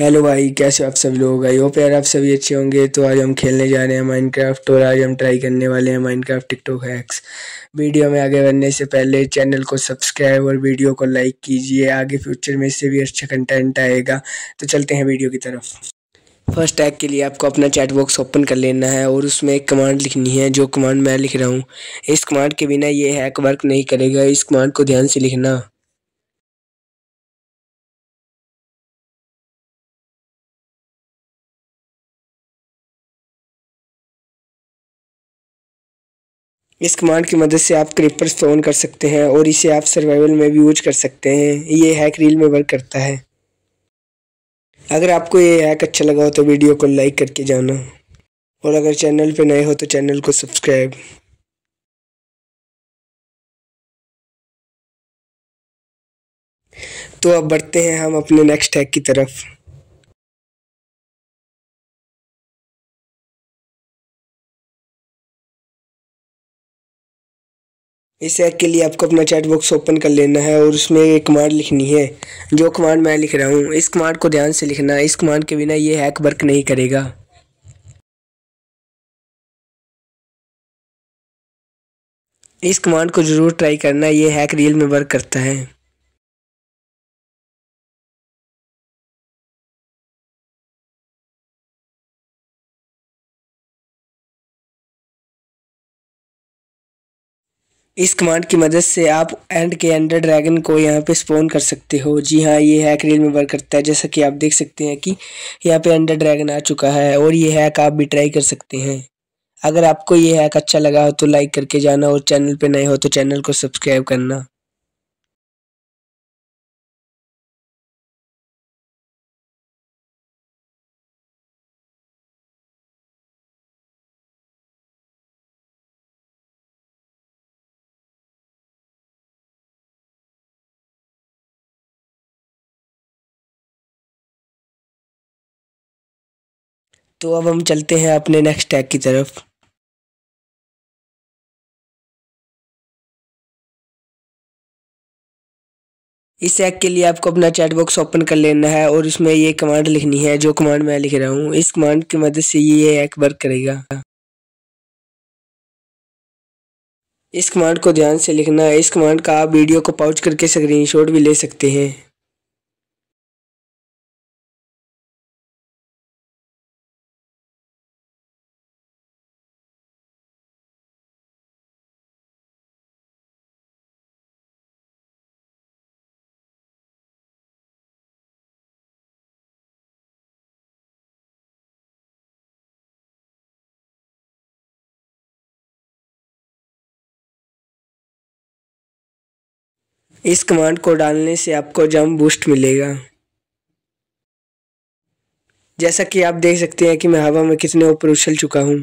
hello भाई कैसे आप सभी लोग आई होप यार आप सभी अच्छे होंगे तो आज हम खेलने जा रहे हैं माइनक्राफ्ट और आज हम ट्राई करने वाले हैं माइनक्राफ्ट टिकटॉक हैक्स वीडियो में आगे बढ़ने से पहले चैनल को सब्सक्राइब और वीडियो को लाइक कीजिए आगे फ्यूचर में इससे भी अच्छा कंटेंट आएगा तो चलते हैं वीडियो की तरफ फर्स्ट हैक के लिए आपको अपना चैट बॉक्स ओपन कर लेना है और उसमें एक कमांड लिखनी है जो कमांड मैं लिख रहा हूँ इस कमांड के बिना ये हैक वर्क नहीं करेगा इस कमांड को ध्यान से लिखना इस कमांड की मदद से आप क्रीपर फोन कर सकते हैं और इसे आप सर्वाइवल में भी यूज कर सकते हैं ये हैक रील में वर्क करता है अगर आपको ये हैक अच्छा लगा हो तो वीडियो को लाइक करके जाना और अगर चैनल पर नए हो तो चैनल को सब्सक्राइब तो अब बढ़ते हैं हम अपने नेक्स्ट हैक की तरफ इस ऐप के लिए आपको अपना चैट बॉक्स ओपन कर लेना है और उसमें एक कमांड लिखनी है जो कमांड मैं लिख रहा हूँ इस कमांड को ध्यान से लिखना इस कमांड के बिना ये हैक वर्क नहीं करेगा इस कमांड को ज़रूर ट्राई करना ये हैक रियल में वर्क करता है इस कमांड की मदद से आप एंड के अंडर ड्रैगन को यहाँ पे स्पोन कर सकते हो जी हाँ ये हैक रील में वर्क करता है जैसा कि आप देख सकते हैं कि यहाँ पे एंडर ड्रैगन आ चुका है और ये हैक आप भी ट्राई कर सकते हैं अगर आपको ये हैक अच्छा लगा हो तो लाइक करके जाना और चैनल पे नए हो तो चैनल को सब्सक्राइब करना तो अब हम चलते हैं अपने नेक्स्ट टैग की तरफ इस एग के लिए आपको अपना चैट बॉक्स ओपन कर लेना है और इसमें ये कमांड लिखनी है जो कमांड मैं लिख रहा हूँ इस कमांड की मदद से ये एक वर्क करेगा इस कमांड को ध्यान से लिखना है इस कमांड का आप वीडियो को पाउच करके स्क्रीनशॉट भी ले सकते हैं इस कमांड को डालने से आपको जंप बूस्ट मिलेगा जैसा कि आप देख सकते हैं कि मैं हवा में कितने ऊपर उछल चुका हूँ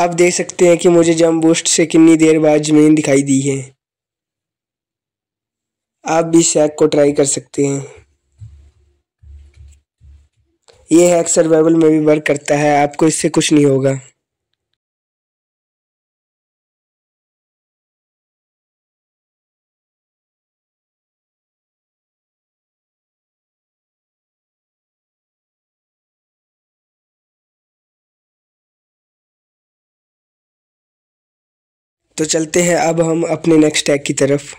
आप देख सकते हैं कि मुझे जम बूस्ट से कितनी देर बाद ज़मीन दिखाई दी है आप भी हैक को ट्राई कर सकते हैं ये हैक सर्वाइवल में भी वर्क करता है आपको इससे कुछ नहीं होगा तो चलते हैं अब हम अपने नेक्स्ट टैग की तरफ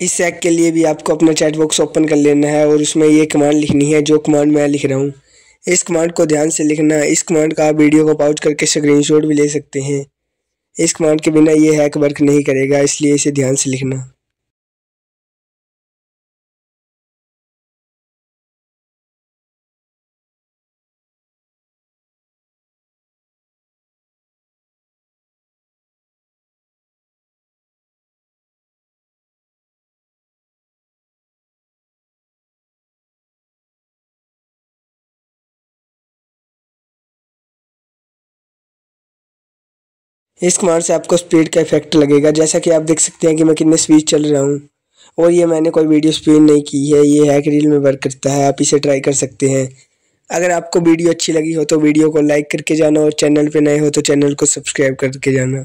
इस टैग के लिए भी आपको अपना चैट बॉक्स ओपन कर लेना है और उसमें ये कमांड लिखनी है जो कमांड मैं लिख रहा हूँ इस कमांड को ध्यान से लिखना इस कमांड का आप वीडियो को पाउच करके स्क्रीनशॉट भी ले सकते हैं इस कमांड के बिना ये हैक वर्क नहीं करेगा इसलिए इसे ध्यान से लिखना इस कमांड से आपको स्पीड का इफेक्ट लगेगा जैसा कि आप देख सकते हैं कि मैं कितने स्पीड चल रहा हूँ और ये मैंने कोई वीडियो स्पीड नहीं की है ये हैक रील में वर्क करता है आप इसे ट्राई कर सकते हैं अगर आपको वीडियो अच्छी लगी हो तो वीडियो को लाइक करके जाना और चैनल पर नए हो तो चैनल को सब्सक्राइब करके जाना